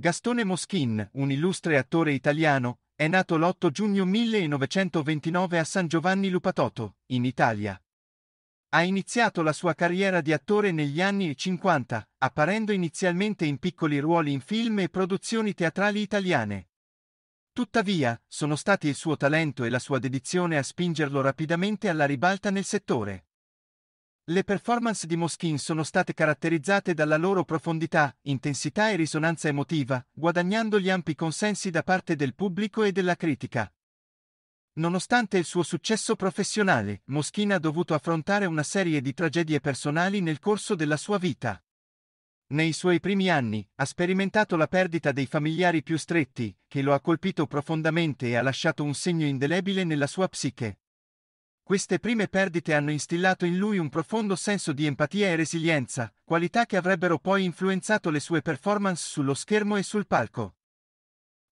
Gastone Moschin, un illustre attore italiano, è nato l'8 giugno 1929 a San Giovanni Lupatoto, in Italia. Ha iniziato la sua carriera di attore negli anni 50, apparendo inizialmente in piccoli ruoli in film e produzioni teatrali italiane. Tuttavia, sono stati il suo talento e la sua dedizione a spingerlo rapidamente alla ribalta nel settore. Le performance di Moschin sono state caratterizzate dalla loro profondità, intensità e risonanza emotiva, guadagnando gli ampi consensi da parte del pubblico e della critica. Nonostante il suo successo professionale, Moschin ha dovuto affrontare una serie di tragedie personali nel corso della sua vita. Nei suoi primi anni ha sperimentato la perdita dei familiari più stretti, che lo ha colpito profondamente e ha lasciato un segno indelebile nella sua psiche. Queste prime perdite hanno instillato in lui un profondo senso di empatia e resilienza, qualità che avrebbero poi influenzato le sue performance sullo schermo e sul palco.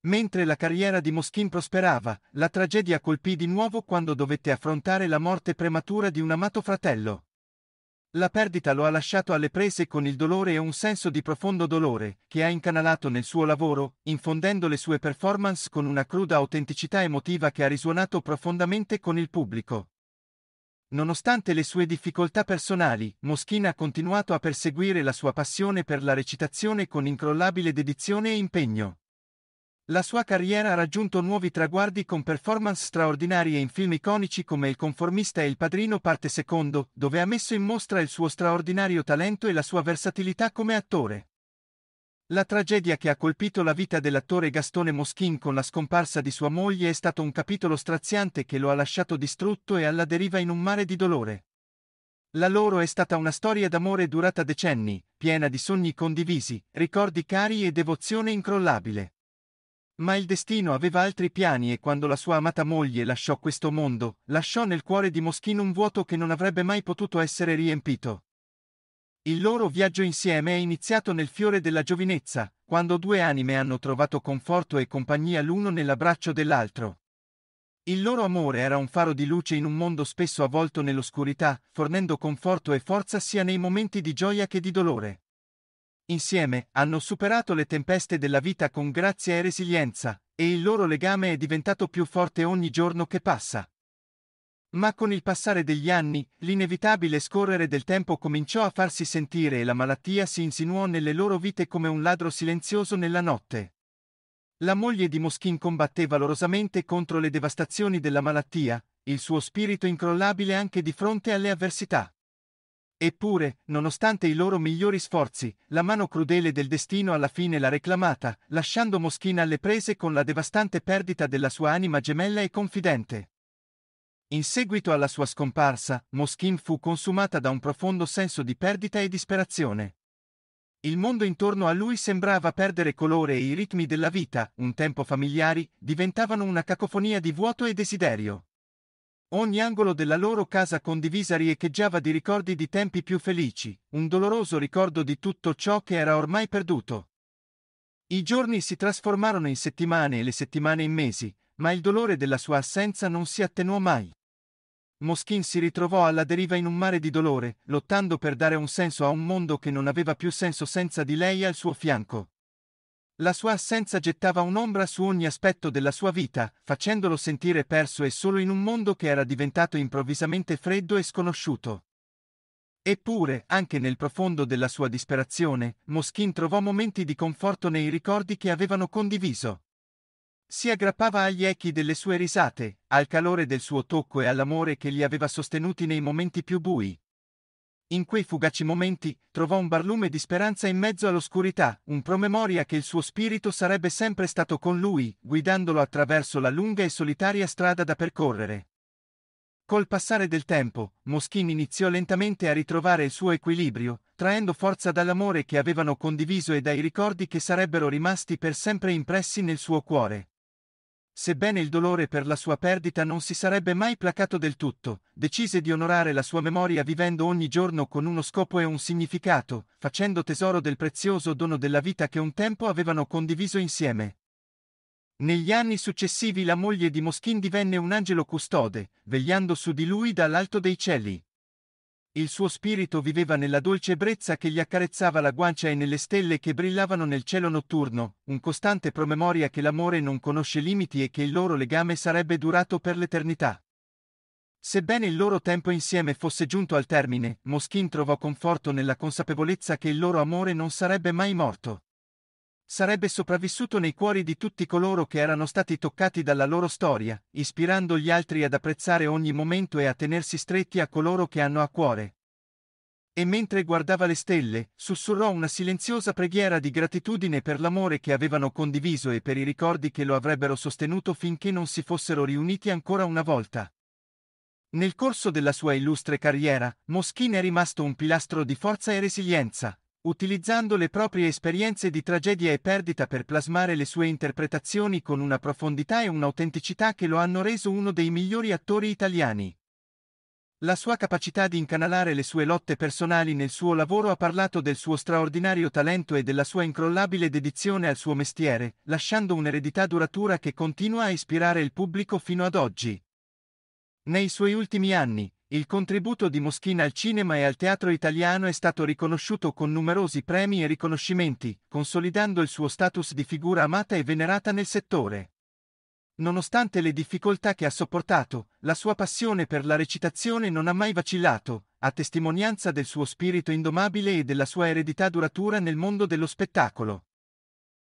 Mentre la carriera di Moschin prosperava, la tragedia colpì di nuovo quando dovette affrontare la morte prematura di un amato fratello. La perdita lo ha lasciato alle prese con il dolore e un senso di profondo dolore, che ha incanalato nel suo lavoro, infondendo le sue performance con una cruda autenticità emotiva che ha risuonato profondamente con il pubblico. Nonostante le sue difficoltà personali, Moschina ha continuato a perseguire la sua passione per la recitazione con incrollabile dedizione e impegno. La sua carriera ha raggiunto nuovi traguardi con performance straordinarie in film iconici come Il conformista e Il padrino parte secondo, dove ha messo in mostra il suo straordinario talento e la sua versatilità come attore. La tragedia che ha colpito la vita dell'attore Gastone Moschin con la scomparsa di sua moglie è stato un capitolo straziante che lo ha lasciato distrutto e alla deriva in un mare di dolore. La loro è stata una storia d'amore durata decenni, piena di sogni condivisi, ricordi cari e devozione incrollabile. Ma il destino aveva altri piani e quando la sua amata moglie lasciò questo mondo, lasciò nel cuore di Moschin un vuoto che non avrebbe mai potuto essere riempito. Il loro viaggio insieme è iniziato nel fiore della giovinezza, quando due anime hanno trovato conforto e compagnia l'uno nell'abbraccio dell'altro. Il loro amore era un faro di luce in un mondo spesso avvolto nell'oscurità, fornendo conforto e forza sia nei momenti di gioia che di dolore. Insieme hanno superato le tempeste della vita con grazia e resilienza, e il loro legame è diventato più forte ogni giorno che passa. Ma con il passare degli anni, l'inevitabile scorrere del tempo cominciò a farsi sentire e la malattia si insinuò nelle loro vite come un ladro silenzioso nella notte. La moglie di Moschin combatté valorosamente contro le devastazioni della malattia, il suo spirito incrollabile anche di fronte alle avversità. Eppure, nonostante i loro migliori sforzi, la mano crudele del destino alla fine l'ha reclamata, lasciando Moschina alle prese con la devastante perdita della sua anima gemella e confidente. In seguito alla sua scomparsa, Moschin fu consumata da un profondo senso di perdita e disperazione. Il mondo intorno a lui sembrava perdere colore e i ritmi della vita, un tempo familiari, diventavano una cacofonia di vuoto e desiderio. Ogni angolo della loro casa condivisa riecheggiava di ricordi di tempi più felici, un doloroso ricordo di tutto ciò che era ormai perduto. I giorni si trasformarono in settimane e le settimane in mesi, ma il dolore della sua assenza non si attenuò mai. Moschin si ritrovò alla deriva in un mare di dolore, lottando per dare un senso a un mondo che non aveva più senso senza di lei al suo fianco. La sua assenza gettava un'ombra su ogni aspetto della sua vita, facendolo sentire perso e solo in un mondo che era diventato improvvisamente freddo e sconosciuto. Eppure, anche nel profondo della sua disperazione, Moschin trovò momenti di conforto nei ricordi che avevano condiviso. Si aggrappava agli echi delle sue risate, al calore del suo tocco e all'amore che li aveva sostenuti nei momenti più bui. In quei fugaci momenti, trovò un barlume di speranza in mezzo all'oscurità, un promemoria che il suo spirito sarebbe sempre stato con lui, guidandolo attraverso la lunga e solitaria strada da percorrere. Col passare del tempo, Moschini iniziò lentamente a ritrovare il suo equilibrio, traendo forza dall'amore che avevano condiviso e dai ricordi che sarebbero rimasti per sempre impressi nel suo cuore. Sebbene il dolore per la sua perdita non si sarebbe mai placato del tutto, decise di onorare la sua memoria vivendo ogni giorno con uno scopo e un significato, facendo tesoro del prezioso dono della vita che un tempo avevano condiviso insieme. Negli anni successivi la moglie di Moschin divenne un angelo custode, vegliando su di lui dall'alto dei cieli il suo spirito viveva nella dolce brezza che gli accarezzava la guancia e nelle stelle che brillavano nel cielo notturno, un costante promemoria che l'amore non conosce limiti e che il loro legame sarebbe durato per l'eternità. Sebbene il loro tempo insieme fosse giunto al termine, Moschin trovò conforto nella consapevolezza che il loro amore non sarebbe mai morto sarebbe sopravvissuto nei cuori di tutti coloro che erano stati toccati dalla loro storia, ispirando gli altri ad apprezzare ogni momento e a tenersi stretti a coloro che hanno a cuore. E mentre guardava le stelle, sussurrò una silenziosa preghiera di gratitudine per l'amore che avevano condiviso e per i ricordi che lo avrebbero sostenuto finché non si fossero riuniti ancora una volta. Nel corso della sua illustre carriera, Moschin è rimasto un pilastro di forza e resilienza, utilizzando le proprie esperienze di tragedia e perdita per plasmare le sue interpretazioni con una profondità e un'autenticità che lo hanno reso uno dei migliori attori italiani. La sua capacità di incanalare le sue lotte personali nel suo lavoro ha parlato del suo straordinario talento e della sua incrollabile dedizione al suo mestiere, lasciando un'eredità duratura che continua a ispirare il pubblico fino ad oggi. Nei suoi ultimi anni, il contributo di Moschina al cinema e al teatro italiano è stato riconosciuto con numerosi premi e riconoscimenti, consolidando il suo status di figura amata e venerata nel settore. Nonostante le difficoltà che ha sopportato, la sua passione per la recitazione non ha mai vacillato, a testimonianza del suo spirito indomabile e della sua eredità duratura nel mondo dello spettacolo.